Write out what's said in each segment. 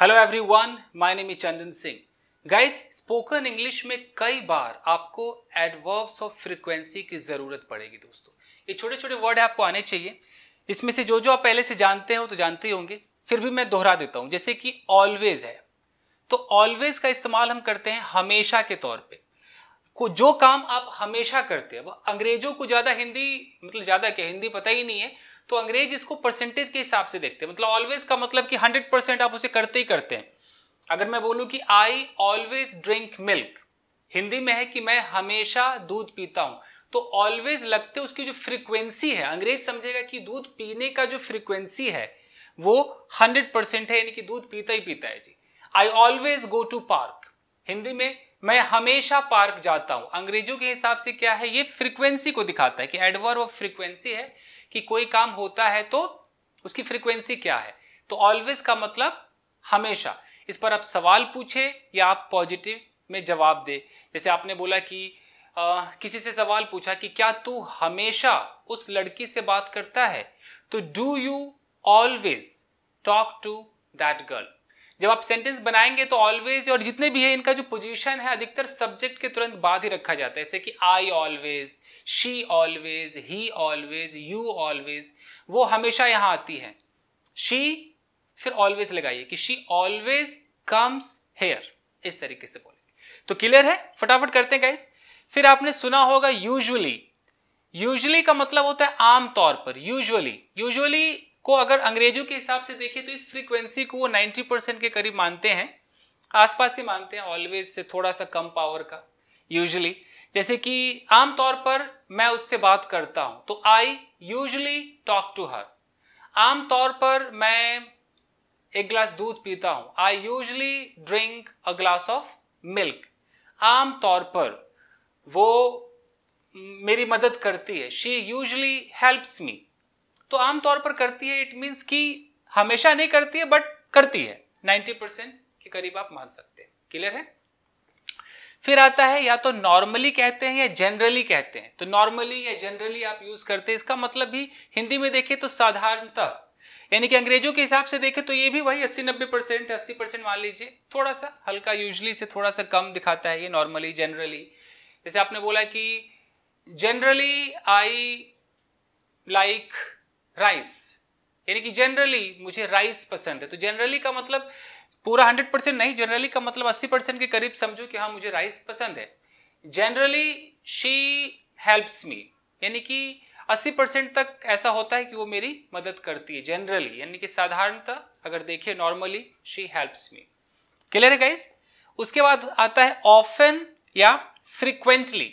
hello everyone my name is Chandan Singh guys spoken English में कई बार आपको एडवर्ब्स ऑफ फ्रीक्वेंसी की जरूरत पड़ेगी दोस्तों ये छोटे छोटे वर्ड आपको आने चाहिए जिसमें से जो जो आप पहले से जानते हो तो जानते ही होंगे फिर भी मैं दोहरा देता हूं जैसे कि ऑलवेज है तो ऑलवेज का इस्तेमाल हम करते हैं हमेशा के तौर पर को जो काम आप हमेशा करते हैं वो अंग्रेजों को ज्यादा हिंदी मतलब ज्यादा क्या हिंदी पता ही नहीं है तो अंग्रेज इसको परसेंटेज के हिसाब से देखते हैं मतलब ऑलवेज का मतलब कि हंड्रेड परसेंट आप उसे करते ही करते हैं अगर मैं बोलूं कि I always drink milk Hindi में है कि मैं हमेशा दूध पीता हूं तो ऑलवेज लगते उसकी जो फ्रीक्वेंसी है अंग्रेज समझेगा कि दूध पीने का जो फ्रीक्वेंसी है वो हंड्रेड परसेंट है यानी कि दूध पीता ही पीता है जी I always go to park Hindi में मैं हमेशा पार्क जाता हूं अंग्रेजों के हिसाब से क्या है ये फ्रीक्वेंसी को दिखाता है कि एडवर्ब ऑफ फ्रीक्वेंसी है कि कोई काम होता है तो उसकी फ्रीक्वेंसी क्या है तो ऑलवेज का मतलब हमेशा इस पर आप सवाल पूछे या आप पॉजिटिव में जवाब दे जैसे आपने बोला कि आ, किसी से सवाल पूछा कि क्या तू हमेशा उस लड़की से बात करता है तो do you always talk to that girl जब आप सेंटेंस बनाएंगे तो ऑलवेज और जितने भी है इनका जो पोजीशन है अधिकतर सब्जेक्ट के तुरंत बाद ही रखा जाता है जैसे कि I always she always he always you always वो हमेशा यहाँ आती है शी फिर ऑलवेज लगाइए कि शी ऑलवेज कम्स हेयर इस तरीके से बोलेंगे तो क्लियर है फटाफट करते हैं गाइज फिर आपने सुना होगा यूजुअली यूजुअली का मतलब होता है आमतौर पर यूजुअली यूजुअली को अगर अंग्रेजों के हिसाब से देखें तो इस फ्रीक्वेंसी को वो 90 परसेंट के करीब मानते हैं आसपास ही मानते हैं ऑलवेज से थोड़ा सा कम पावर का यूजली जैसे कि आमतौर पर मैं उससे बात करता हूं तो I usually talk to her आमतौर पर मैं एक ग्लास दूध पीता हूं I usually drink a glass of milk आमतौर पर वो मेरी मदद करती है शी यूजली हेल्प्स मी तो आमतौर पर करती है इट मीन्स कि हमेशा नहीं करती है बट करती है 90 परसेंट के करीब आप मान सकते हैं क्लियर है फिर आता है या तो नॉर्मली कहते हैं या जनरली कहते हैं तो नॉर्मली या जनरली आप यूज करते हैं इसका मतलब भी हिंदी में देखें तो साधारणतः यानी कि अंग्रेजों के हिसाब से देखें तो ये भी वही अस्सी नब्बे परसेंट अस्सी परसेंट मान लीजिए थोड़ा सा हल्का यूजली से थोड़ा सा कम दिखाता है ये नॉर्मली जनरली जैसे आपने बोला कि जनरली आई लाइक राइस यानी कि जनरली मुझे राइस पसंद है तो जनरली का मतलब पूरा हंड्रेड परसेंट नहीं जनरली का मतलब अस्सी परसेंट के करीब समझो कि हाँ मुझे राइस पसंद है जनरली शी हेल्प्स मी यानी कि अस्सी परसेंट तक ऐसा होता है कि वो मेरी मदद करती है जनरली यानी कि साधारणतः अगर देखिए normally she helps me clear है गाइज उसके बाद आता है ऑफन या फ्रीक्वेंटली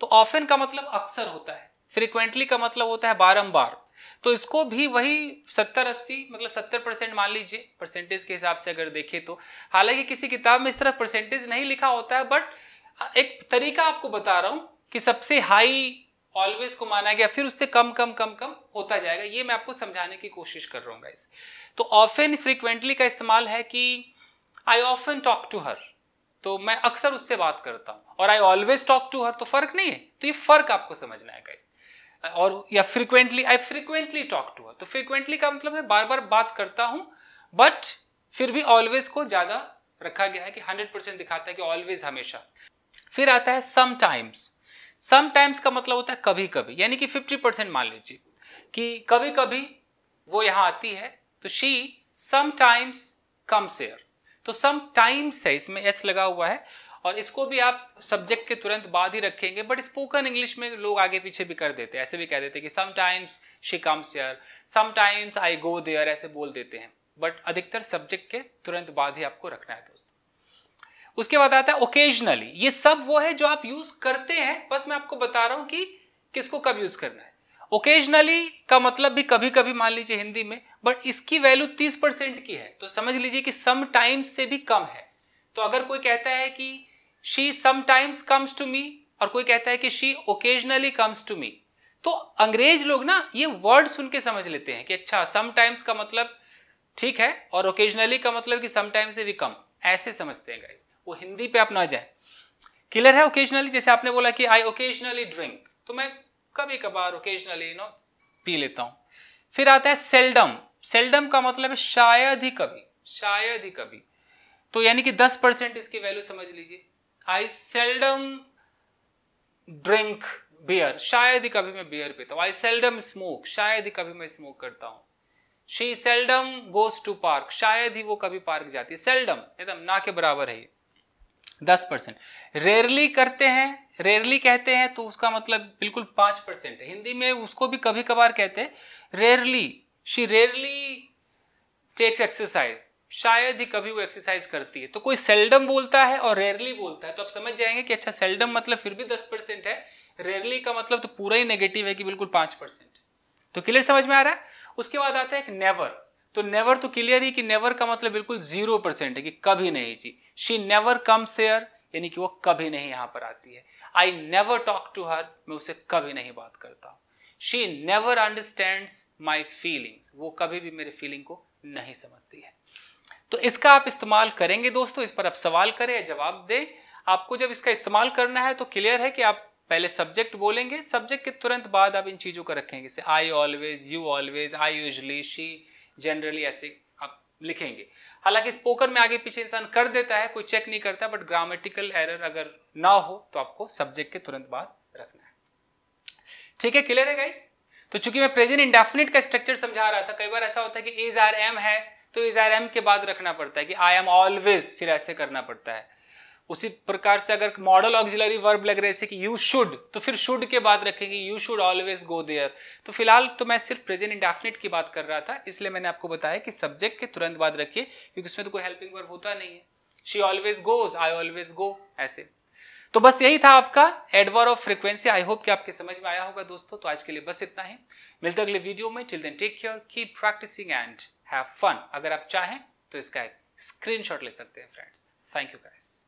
तो ऑफन का मतलब अक्सर होता है फ्रीक्वेंटली का मतलब होता है बारम्बार तो इसको भी वही सत्तर अस्सी मतलब सत्तर परसेंट मान लीजिए परसेंटेज के हिसाब से अगर देखें तो हालांकि किसी किताब में इस तरह परसेंटेज नहीं लिखा होता है बट एक तरीका आपको बता रहा हूँ कि सबसे हाई ऑलवेज को माना गया फिर उससे कम कम कम कम होता जाएगा ये मैं आपको समझाने की कोशिश कर रहा हूँ गाइस तो ऑफन फ्रिक्वेंटली का इस्तेमाल है कि I often talk to her तो मैं अक्सर उससे बात करता हूँ और I always talk to her तो फर्क नहीं है तो ये फर्क आपको समझना है गाइस और या frequently I frequently talk to her तो फ्रिक्वेंटली का मतलब मैं बार बार बात करता हूँ बट फिर भी ऑलवेज को ज़्यादा रखा गया है कि हंड्रेड परसेंट दिखाता है कि ऑलवेज हमेशा फिर आता है समटाइम्स समटाइम्स का मतलब होता है कभी कभी यानी कि फिफ्टी परसेंट मान लीजिए कि कभी कभी वो यहां आती है तो शी समटाइम्स कम्स एयर तो समटाइम्स है इसमें एस लगा हुआ है और इसको भी आप सब्जेक्ट के तुरंत बाद ही रखेंगे बट स्पोकन इंग्लिश में लोग आगे पीछे भी कर देते हैं ऐसे भी कह देते हैं कि sometimes she comes here sometimes I go there ऐसे बोल देते हैं बट अधिकतर सब्जेक्ट के तुरंत बाद ही आपको रखना है दोस्तों उसके बाद आता है ओकेजनली ये सब वो है जो आप यूज करते हैं बस मैं आपको बता रहा हूं कि किसको कब यूज करना है ओकेजनली का मतलब भी कभी कभी मान लीजिए हिंदी में बट इसकी वैल्यू तीस परसेंट की है तो समझ लीजिए कि सम टाइम्स से भी कम है तो अगर कोई कहता है कि she sometimes comes to me और कोई कहता है कि she occasionally comes to me तो अंग्रेज लोग ना ये वर्ड सुन के समझ लेते हैं कि अच्छा समटाइम्स का मतलब ठीक है और ओकेजनली का मतलब कि समटाइम्स से भी कम ऐसे समझते हैं गाइज वो हिंदी पे आप ना जाए क्लियर है ओकेजनली जैसे आपने बोला कि आई ओकेजनली ड्रिंक तो मैं कभी कभार ओकेजनली नो पी लेता हूं फिर आता है सेल्डम सेल्डम का मतलब है शायद ही कभी शायद ही कभी तो यानी कि दस परसेंट इसकी वैल्यू समझ लीजिए आई सेल्डम ड्रिंक बियर शायद ही कभी मैं बियर पीता हूँ आई सेल्डम स्मोक शायद ही कभी मैं स्मोक करता हूँ she seldom goes to park शायद ही वो कभी पार्क जाती है सेल्डम एकदम तो ना के बराबर है ये दस परसेंट रेयरली करते हैं रेयरली कहते हैं तो उसका मतलब बिल्कुल पांच परसेंट है हिंदी में उसको भी कभी कभार कहते हैं rarely she rarely takes exercise शायद ही कभी वो एक्सरसाइज करती है तो कोई सेल्डम बोलता है और रेयरली बोलता है तो आप समझ जाएंगे कि अच्छा सेल्डम मतलब फिर भी दस परसेंट है रेयरली का मतलब तो पूरा ही नेगेटिव है कि बिल्कुल पांच परसेंट तो क्लियर समझ में आ रहा है उसके बाद आता है एक नेवर तो नेवर तो क्लियर ही कि नेवर का मतलब बिल्कुल जीरो परसेंट है कि कभी नहीं जी शी नेवर कम्स हेयर यानी कि वो कभी नहीं यहां पर आती है I never talk to her मैं उसे कभी नहीं बात करता she never understand my feelings वो कभी भी मेरे फीलिंग को नहीं समझती है तो इसका आप इस्तेमाल करेंगे दोस्तों इस पर आप सवाल करें या जवाब दें आपको जब इसका इस्तेमाल करना है तो क्लियर है कि आप पहले सब्जेक्ट बोलेंगे सब्जेक्ट के तुरंत बाद आप इन चीज़ों का रखेंगे जैसे I always you always I usually she generally ऐसे आप लिखेंगे हालांकि स्पोकन में आगे पीछे इंसान कर देता है कोई चेक नहीं करता बट ग्रामेटिकल एरर अगर ना हो तो आपको सब्जेक्ट के तुरंत बाद रखना है ठीक है क्लियर है गाइस तो चूंकि मैं प्रेजेंट इंडेफिनिट का स्ट्रक्चर समझा रहा था कई बार ऐसा होता है कि इज आर एम है तो इज आर एम के बाद रखना पड़ता है कि आई एम ऑलवेज फिर ऐसे करना पड़ता है उसी प्रकार से अगर मॉडल ऑक्जिलरी वर्ब लग रहे जैसे कि यू शुड तो फिर शुड के बाद रखेंगे you should always go there तो फिलहाल तो मैं सिर्फ प्रेजेंट इंडेफिनेट की बात कर रहा था इसलिए मैंने आपको बताया कि सब्जेक्ट के तुरंत बाद रखिए क्योंकि उसमें तो कोई हेल्पिंग वर्ब होता नहीं है she always goes I always go ऐसे तो बस यही था आपका adverb of frequency I hope कि आपके समझ में आया होगा दोस्तों तो आज के लिए बस इतना ही मिलते अगले वीडियो में till then take care keep practising and have fun अगर आप चाहें तो इसका एक स्क्रीनशॉट ले सकते हैं फ्रेंड्स थैंक यू गाइस